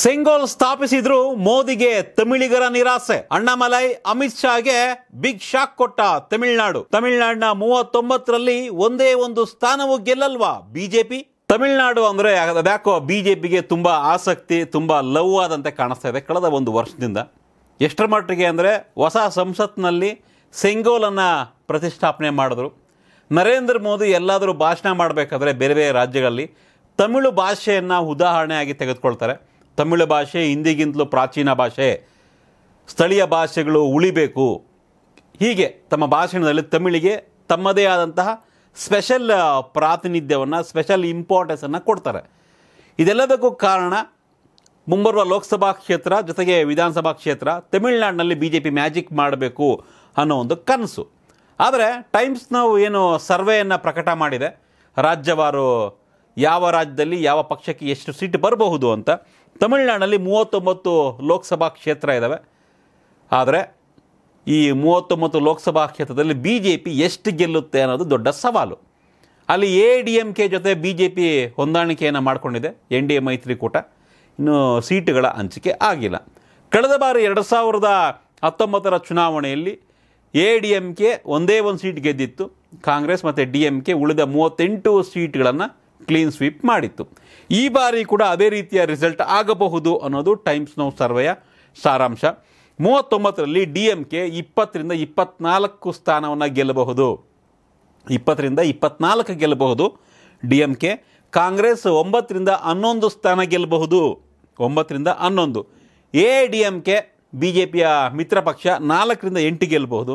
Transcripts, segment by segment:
ಸೆಂಗೋಲ್ ಸ್ಥಾಪಿಸಿದ್ರು ಮೋದಿಗೆ ತಮಿಳಿಗರ ನಿರಾಸೆ ಅಣ್ಣಾಮಲೈ ಅಮಿತ್ ಶಾಗೆ ಬಿಗ್ ಶಾಕ್ ಕೊಟ್ಟ ತಮಿಳುನಾಡು ತಮಿಳುನಾಡಿನ ಮೂವತ್ತೊಂಬತ್ತರಲ್ಲಿ ಒಂದೇ ಒಂದು ಸ್ಥಾನವು ಗೆಲ್ಲಲ್ವಾ ಬಿಜೆಪಿ ತಮಿಳುನಾಡು ಅಂದರೆ ಅದ್ಯಾಕೋ ಬಿಜೆಪಿಗೆ ತುಂಬಾ ಆಸಕ್ತಿ ತುಂಬಾ ಲವ್ ಆದಂತೆ ಕಾಣಿಸ್ತಾ ಇದೆ ಕಳೆದ ಒಂದು ವರ್ಷದಿಂದ ಎಷ್ಟರ ಮಟ್ಟಿಗೆ ಅಂದರೆ ಹೊಸ ಸಂಸತ್ನಲ್ಲಿ ಸೆಂಗೋಲನ್ನು ಪ್ರತಿಷ್ಠಾಪನೆ ಮಾಡಿದ್ರು ನರೇಂದ್ರ ಮೋದಿ ಎಲ್ಲಾದರೂ ಭಾಷಣ ಮಾಡಬೇಕಾದ್ರೆ ಬೇರೆ ಬೇರೆ ರಾಜ್ಯಗಳಲ್ಲಿ ತಮಿಳು ಭಾಷೆಯನ್ನು ಉದಾಹರಣೆಯಾಗಿ ತೆಗೆದುಕೊಳ್ತಾರೆ ತಮಿಳು ಭಾಷೆ ಹಿಂದಿಗಿಂತಲೂ ಪ್ರಾಚೀನ ಭಾಷೆ ಸ್ಥಳೀಯ ಭಾಷೆಗಳು ಉಳಿಬೇಕು ಹೀಗೆ ತಮ್ಮ ಭಾಷಣದಲ್ಲಿ ತಮಿಳಿಗೆ ತಮ್ಮದೇ ಆದಂತಹ ಸ್ಪೆಷಲ್ ಪ್ರಾತಿನಿಧ್ಯವನ್ನು ಸ್ಪೆಷಲ್ ಇಂಪಾರ್ಟೆನ್ಸನ್ನು ಕೊಡ್ತಾರೆ ಇದೆಲ್ಲದಕ್ಕೂ ಕಾರಣ ಮುಂಬರುವ ಲೋಕಸಭಾ ಕ್ಷೇತ್ರ ಜೊತೆಗೆ ವಿಧಾನಸಭಾ ಕ್ಷೇತ್ರ ತಮಿಳುನಾಡಿನಲ್ಲಿ ಬಿ ಜೆ ಪಿ ಮ್ಯಾಜಿಕ್ ಮಾಡಬೇಕು ಅನ್ನೋ ಒಂದು ಕನಸು ಆದರೆ ಟೈಮ್ಸ್ ಏನು ಸರ್ವೆಯನ್ನು ಪ್ರಕಟ ಮಾಡಿದೆ ರಾಜ್ಯವಾರು ಯಾವ ರಾಜ್ಯದಲ್ಲಿ ಯಾವ ಪಕ್ಷಕ್ಕೆ ಎಷ್ಟು ಸೀಟ್ ಬರಬಹುದು ಅಂತ ತಮಿಳುನಾಡಲ್ಲಿ ಮೂವತ್ತೊಂಬತ್ತು ಲೋಕಸಭಾ ಕ್ಷೇತ್ರ ಇದ್ದಾವೆ ಆದರೆ ಈ ಮೂವತ್ತೊಂಬತ್ತು ಲೋಕಸಭಾ ಕ್ಷೇತ್ರದಲ್ಲಿ ಬಿ ಜೆ ಪಿ ಎಷ್ಟು ಗೆಲ್ಲುತ್ತೆ ಅನ್ನೋದು ದೊಡ್ಡ ಸವಾಲು ಅಲ್ಲಿ ಎ ಡಿ ಎಮ್ ಕೆ ಜೊತೆ ಬಿ ಜೆ ಪಿ ಹೊಂದಾಣಿಕೆಯನ್ನು ಮಾಡಿಕೊಂಡಿದೆ ಎನ್ ಡಿ ಎ ಕೂಟ ಇನ್ನೂ ಸೀಟುಗಳ ಹಂಚಿಕೆ ಆಗಿಲ್ಲ ಕಳೆದ ಬಾರಿ ಎರಡು ಸಾವಿರದ ಹತ್ತೊಂಬತ್ತರ ಚುನಾವಣೆಯಲ್ಲಿ ಎ ಡಿ ಎಮ್ ಕೆ ಒಂದೇ ಒಂದು ಸೀಟ್ ಗೆದ್ದಿತ್ತು ಕಾಂಗ್ರೆಸ್ ಮತ್ತು ಡಿ ಎಮ್ ಕೆ ಉಳಿದ ಮೂವತ್ತೆಂಟು ಸೀಟ್ಗಳನ್ನು ಕ್ಲೀನ್ ಸ್ವೀಪ್ ಮಾಡಿತ್ತು ಈ ಬಾರಿ ಕೂಡ ಅದೇ ರೀತಿಯ ರಿಸಲ್ಟ್ ಆಗಬಹುದು ಅನ್ನೋದು ಟೈಮ್ಸ್ ನೌ ಸರ್ವೆಯ ಸಾರಾಂಶ ಮೂವತ್ತೊಂಬತ್ತರಲ್ಲಿ ಡಿ ಎಮ್ ಕೆ ಇಪ್ಪತ್ತರಿಂದ ಇಪ್ಪತ್ನಾಲ್ಕು ಸ್ಥಾನವನ್ನು ಗೆಲ್ಲಬಹುದು ಇಪ್ಪತ್ತರಿಂದ ಇಪ್ಪತ್ನಾಲ್ಕು ಗೆಲ್ಲಬಹುದು ಡಿ ಎಂ ಕೆ ಕಾಂಗ್ರೆಸ್ ಒಂಬತ್ತರಿಂದ ಹನ್ನೊಂದು ಸ್ಥಾನ ಗೆಲ್ಲಬಹುದು ಒಂಬತ್ತರಿಂದ ಹನ್ನೊಂದು A D M K B J ಪಿಯ ಮಿತ್ರ ಪಕ್ಷ ನಾಲ್ಕರಿಂದ ಎಂಟು ಗೆಲ್ಲಬಹುದು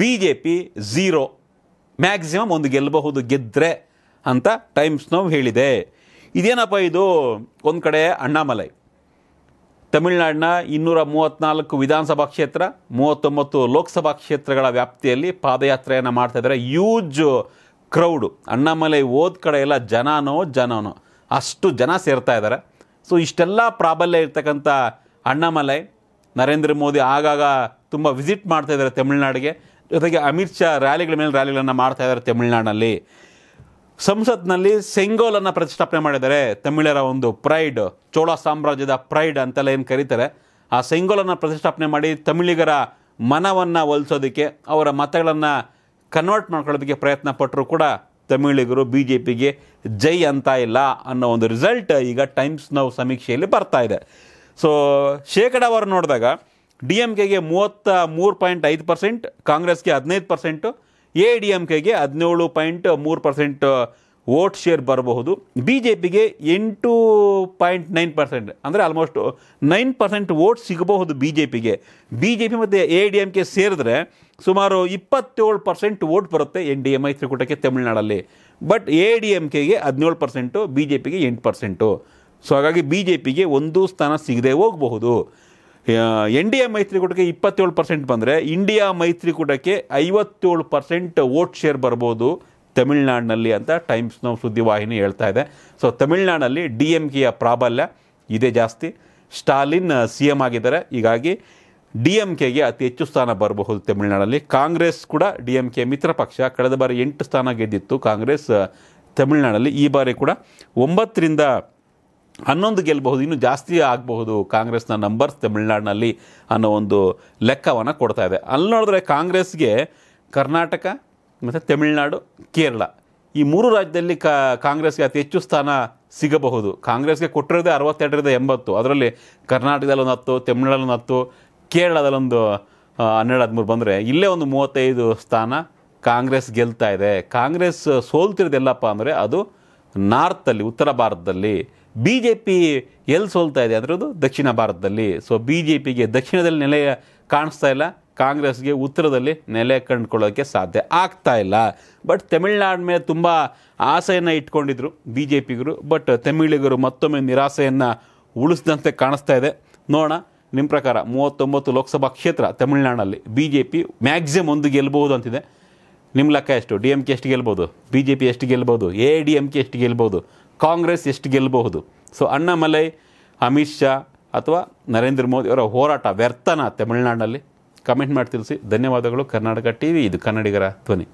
B J P zero maximum ಒಂದು ಗೆಲ್ಲಬಹುದು ಗೆದ್ದರೆ ಅಂತ ಟೈಮ್ಸ್ ನಾವು ಹೇಳಿದೆ ಇದೇನಪ್ಪ ಇದು ಒಂದು ಕಡೆ ಅಣ್ಣಾಮಲೈ ತಮಿಳ್ನಾಡಿನ ಇನ್ನೂರ ಮೂವತ್ತ್ನಾಲ್ಕು ವಿಧಾನಸಭಾ ಕ್ಷೇತ್ರ ಮೂವತ್ತೊಂಬತ್ತು ಲೋಕಸಭಾ ಕ್ಷೇತ್ರಗಳ ವ್ಯಾಪ್ತಿಯಲ್ಲಿ ಪಾದಯಾತ್ರೆಯನ್ನು ಮಾಡ್ತಾಯಿದ್ದಾರೆ ಯೂಜ್ ಕ್ರೌಡು ಅಣ್ಣಾಮಲೈ ಓದ್ ಕಡೆ ಎಲ್ಲ ಜನನೋ ಜನನೋ ಅಷ್ಟು ಜನ ಸೇರ್ತಾ ಇದ್ದಾರೆ ಸೊ ಇಷ್ಟೆಲ್ಲ ಪ್ರಾಬಲ್ಯ ಇರ್ತಕ್ಕಂಥ ಅಣ್ಣಾಮಲೈ ನರೇಂದ್ರ ಮೋದಿ ಆಗಾಗ ತುಂಬ ವಿಸಿಟ್ ಮಾಡ್ತಾಯಿದ್ದಾರೆ ತಮಿಳ್ನಾಡಿಗೆ ಜೊತೆಗೆ ಅಮಿತ್ ಶಾ ರ್ಯಾಲಿಗಳ ಮೇಲೆ ರ್ಯಾಲಿಗಳನ್ನು ಮಾಡ್ತಾಯಿದ್ದಾರೆ ತಮಿಳ್ನಾಡಿನಲ್ಲಿ ಸಂಸತ್ನಲ್ಲಿ ಸೆಂಗೋಲನ್ನು ಪ್ರತಿಷ್ಠಾಪನೆ ಮಾಡಿದ್ದಾರೆ ತಮಿಳರ ಒಂದು ಪ್ರೈಡ್ ಚೋಳ ಸಾಮ್ರಾಜ್ಯದ ಪ್ರೈಡ್ ಅಂತೆಲ್ಲ ಏನು ಕರೀತಾರೆ ಆ ಸೆಂಗೋಲನ್ನು ಪ್ರತಿಷ್ಠಾಪನೆ ಮಾಡಿ ತಮಿಳಿಗರ ಮನವನ್ನು ಒಲಿಸೋದಕ್ಕೆ ಅವರ ಮತಗಳನ್ನು ಕನ್ವರ್ಟ್ ಮಾಡ್ಕೊಳ್ಳೋದಕ್ಕೆ ಪ್ರಯತ್ನ ಪಟ್ಟರು ಕೂಡ ತಮಿಳಿಗರು ಬಿ ಜೆ ಪಿಗೆ ಜೈ ಅಂತ ಇಲ್ಲ ಅನ್ನೋ ಒಂದು ರಿಸಲ್ಟ್ ಈಗ ಟೈಮ್ಸ್ ನಾವು ಸಮೀಕ್ಷೆಯಲ್ಲಿ ಬರ್ತಾ ಇದೆ ಸೊ ಶೇಕಡಾವಾರು ನೋಡಿದಾಗ ಡಿ ಎಮ್ ಕೆಗೆ ಮೂವತ್ತ ಮೂರು ಪಾಯಿಂಟ್ ಐದು ಪರ್ಸೆಂಟ್ ಕಾಂಗ್ರೆಸ್ಗೆ ಹದಿನೈದು ಪರ್ಸೆಂಟು ಎ ಡಿ ಎಮ್ ಕೆಗೆ ಹದಿನೇಳು ಪಾಯಿಂಟ್ ಮೂರು ಪರ್ಸೆಂಟ್ ವೋಟ್ ಶೇರ್ ಬರಬಹುದು ಬಿ ಜೆ ಪಿಗೆ ಎಂಟು ಪಾಯಿಂಟ್ ನೈನ್ ಪರ್ಸೆಂಟ್ ಅಂದರೆ ಆಲ್ಮೋಸ್ಟ್ ನೈನ್ ಪರ್ಸೆಂಟ್ ವೋಟ್ ಸಿಗಬಹುದು ಬಿ ಜೆ ಪಿಗೆ ಬಿ ಜೆ ಪಿ ಮತ್ತು ಎ ಡಿ ಎಮ್ ಕೆ ಸೇರಿದ್ರೆ ಸುಮಾರು ಇಪ್ಪತ್ತೇಳು ಪರ್ಸೆಂಟ್ ವೋಟ್ ಬರುತ್ತೆ ಎನ್ ಡಿ ಎ ಮೈತ್ರಿಕೂಟಕ್ಕೆ ತಮಿಳ್ನಾಡಲ್ಲಿ ತಮಿಳುನಾಡಲ್ಲಿ ಬಟ್ ಎ ಡಿ ಎಮ್ ಕೆಗೆ ಹದಿನೇಳು ಪರ್ಸೆಂಟು ಬಿ ಜೆ ಪಿಗೆ ಎಂಟು ಪರ್ಸೆಂಟು ಸೊ ಹಾಗಾಗಿ ಬಿ ಜೆ ಪಿಗೆ ಒಂದು ಸ್ಥಾನ ಸಿಗದೆ ಹೋಗಬಹುದು ಎನ್ ಡಿ ಎ ಮೈತ್ರಿಕೂಟಕ್ಕೆ ಇಪ್ಪತ್ತೇಳು ಪರ್ಸೆಂಟ್ ಬಂದರೆ ಇಂಡಿಯಾ ಮೈತ್ರಿಕೂಟಕ್ಕೆ ಐವತ್ತೇಳು ಪರ್ಸೆಂಟ್ ವೋಟ್ ಶೇರ್ ಬರ್ಬೋದು ತಮಿಳ್ನಾಡಿನಲ್ಲಿ ಅಂತ ಟೈಮ್ಸ್ ನಾವು ಸುದ್ದಿವಾಹಿನಿ ಹೇಳ್ತಾ ಇದೆ ಸೊ ತಮಿಳ್ನಾಡಲ್ಲಿ ಡಿ ಎಮ್ ಕೆಯ ಪ್ರಾಬಲ್ಯ ಇದೇ ಜಾಸ್ತಿ ಸ್ಟಾಲಿನ್ ಸಿ ಎಮ್ ಆಗಿದ್ದಾರೆ ಹೀಗಾಗಿ ಡಿ ಎಮ್ ಕೆಗೆ ಅತಿ ಹೆಚ್ಚು ಸ್ಥಾನ ಬರಬಹುದು ತಮಿಳ್ನಾಡಲ್ಲಿ ಕಾಂಗ್ರೆಸ್ ಕೂಡ ಡಿ ಎಮ್ ಕೆ ಮಿತ್ರ ಪಕ್ಷ ಕಳೆದ ಬಾರಿ ಎಂಟು ಸ್ಥಾನ ಗೆದ್ದಿತ್ತು ಕಾಂಗ್ರೆಸ್ ತಮಿಳ್ನಾಡಲ್ಲಿ ಈ ಬಾರಿ ಕೂಡ ಒಂಬತ್ತರಿಂದ ಹನ್ನೊಂದು ಗೆಲ್ಲಬಹುದು ಇನ್ನೂ ಜಾಸ್ತಿ ಆಗಬಹುದು ಕಾಂಗ್ರೆಸ್ನ ನಂಬರ್ಸ್ ತಮಿಳ್ನಾಡಿನಲ್ಲಿ ಅನ್ನೋ ಒಂದು ಲೆಕ್ಕವನ್ನು ಕೊಡ್ತಾ ಇದೆ ಅಲ್ಲಿ ನೋಡಿದ್ರೆ ಕಾಂಗ್ರೆಸ್ಗೆ ಕರ್ನಾಟಕ ಮತ್ತು ತಮಿಳ್ನಾಡು ಕೇರಳ ಈ ಮೂರು ರಾಜ್ಯದಲ್ಲಿ ಕಾಂಗ್ರೆಸ್ಗೆ ಅತಿ ಹೆಚ್ಚು ಸ್ಥಾನ ಸಿಗಬಹುದು ಕಾಂಗ್ರೆಸ್ಗೆ ಕೊಟ್ಟಿರೋದೇ ಅರವತ್ತೆರಡರಿಂದ ಎಂಬತ್ತು ಅದರಲ್ಲಿ ಕರ್ನಾಟಕದಲ್ಲಿ ಒಂದು ಹತ್ತು ತಮಿಳ್ನಾಡಲ್ಲಿ ಹತ್ತು ಕೇರಳದಲ್ಲೊಂದು ಹನ್ನೆರಡು ಹದಿಮೂರು ಬಂದರೆ ಇಲ್ಲೇ ಒಂದು ಮೂವತ್ತೈದು ಸ್ಥಾನ ಕಾಂಗ್ರೆಸ್ ಗೆಲ್ತಾ ಇದೆ ಕಾಂಗ್ರೆಸ್ ಸೋಲ್ತಿರೋದೆಲ್ಲಪ್ಪ ಅಂದರೆ ಅದು ನಾರ್ತಲ್ಲಿ ಉತ್ತರ ಭಾರತದಲ್ಲಿ ಬಿ ಜೆ ಪಿ ಎಲ್ಲಿ ಸೋಲ್ತಾ ಇದೆ ಅದರದ್ದು ದಕ್ಷಿಣ ಭಾರತದಲ್ಲಿ ಸೊ ಬಿ ಜೆ ಪಿಗೆ ದಕ್ಷಿಣದಲ್ಲಿ ನೆಲೆ ಕಾಣಿಸ್ತಾ ಇಲ್ಲ ಕಾಂಗ್ರೆಸ್ಗೆ ಉತ್ತರದಲ್ಲಿ ನೆಲೆ ಕಂಡುಕೊಳ್ಳೋಕ್ಕೆ ಸಾಧ್ಯ ಆಗ್ತಾ ಇಲ್ಲ ಬಟ್ ತಮಿಳ್ನಾಡು ಮೇಲೆ ತುಂಬ ಆಸೆಯನ್ನು ಇಟ್ಕೊಂಡಿದ್ರು ಬಿ ಜೆ ಪಿಗರು ಬಟ್ ತಮಿಳಿಗರು ಮತ್ತೊಮ್ಮೆ ನಿರಾಸೆಯನ್ನು ಉಳಿಸಿದಂತೆ ಕಾಣಿಸ್ತಾ ಇದೆ ನೋಡೋಣ ನಿಮ್ಮ ಪ್ರಕಾರ ಮೂವತ್ತೊಂಬತ್ತು ಲೋಕಸಭಾ ಕ್ಷೇತ್ರ ತಮಿಳ್ನಾಡಲ್ಲಿ ಬಿ ಜೆ ಪಿ ಮ್ಯಾಕ್ಸಿಮಮ್ ಒಂದು ಗೆಲ್ಬಹುದು ಅಂತಿದೆ ನಿಮ್ಮ ಲೆಕ್ಕ ಎಷ್ಟು ಡಿ ಎಮ್ ಕೆ ಎಷ್ಟು ಗೆಲ್ಬೋದು ಬಿ ಜೆ ಪಿ ಎಷ್ಟು ಗೆಲ್ಬೋದು ಎ ಡಿ ಎಮ್ ಕೆ ಎಷ್ಟು ಗೆಲ್ಬೋದು ಕಾಂಗ್ರೆಸ್ ಎಷ್ಟು ಗೆಲ್ಲಬಹುದು ಸೊ ಅಣ್ಣಾಮಲೈ ಅಮಿತ್ ಶಾ ಅಥವಾ ನರೇಂದ್ರ ಮೋದಿ ಅವರ ಹೋರಾಟ ವ್ಯರ್ಥನ ತಮಿಳುನಾಡಿನಲ್ಲಿ ಕಮೆಂಟ್ ಮಾಡಿ ತಿಳಿಸಿ ಧನ್ಯವಾದಗಳು ಕರ್ನಾಟಕ ಟಿ ವಿ ಇದು ಕನ್ನಡಿಗರ ಧ್ವನಿ